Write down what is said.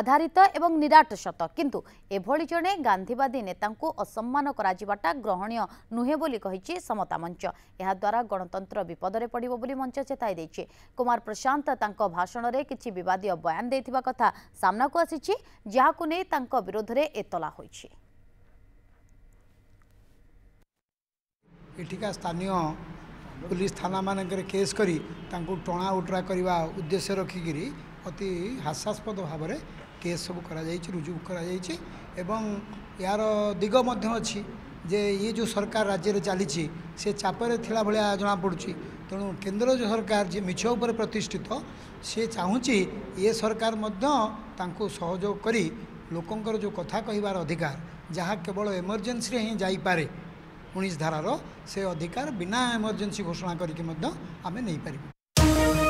আধারিত এবং নিরাট সত কিন্তু এভাবে জনে গান্ধীবাদী নেতা অসম্মান করা গ্রহণীয় নুহে বলে সমতা মঞ্চ এদ্বারা গণতন্ত্র বিপদরে পড়ব বলে মঞ্চ চেতাই দিয়েছে কুমার প্রশান্ত তাঁর ভাষণের কিছু বিবাদীয় বয়ান দেওয়া কথা সামনাকু আসিছে যা বিরোধে এতলা হয়েছে এঠিকা স্থানীয় পুলিশ থানা মানকরে কেস করে তা টণা উটরা করা উদ্দেশ্য রক্ষিকি ଅତି ହାସ୍ୟାସ୍ପଦ ଭାବରେ କେସ୍ ସବୁ କରାଯାଇଛି ରୁଜୁ କରାଯାଇଛି ଏବଂ ଏହାର ଦିଗ ମଧ୍ୟ ଅଛି ଯେ ଇଏ ଯେଉଁ ସରକାର ରାଜ୍ୟରେ ଚାଲିଛି ସେ ଚାପରେ ଥିଲା ଭଳିଆ ଜଣାପଡ଼ୁଛି ତେଣୁ କେନ୍ଦ୍ର ସରକାର ଯିଏ ମିଛ ଉପରେ ପ୍ରତିଷ୍ଠିତ ସେ ଚାହୁଁଛି ଏ ସରକାର ମଧ୍ୟ ତାଙ୍କୁ ସହଯୋଗ କରି ଲୋକଙ୍କର ଯେଉଁ କଥା କହିବାର ଅଧିକାର ଯାହା କେବଳ ଏମର୍ଜେନ୍ସିରେ ହିଁ ଯାଇପାରେ ଉଣେଇଶ ଧାରାର ସେ ଅଧିକାର ବିନା ଏମର୍ଜେନ୍ସି ଘୋଷଣା କରିକି ମଧ୍ୟ ଆମେ ନେଇପାରିବୁ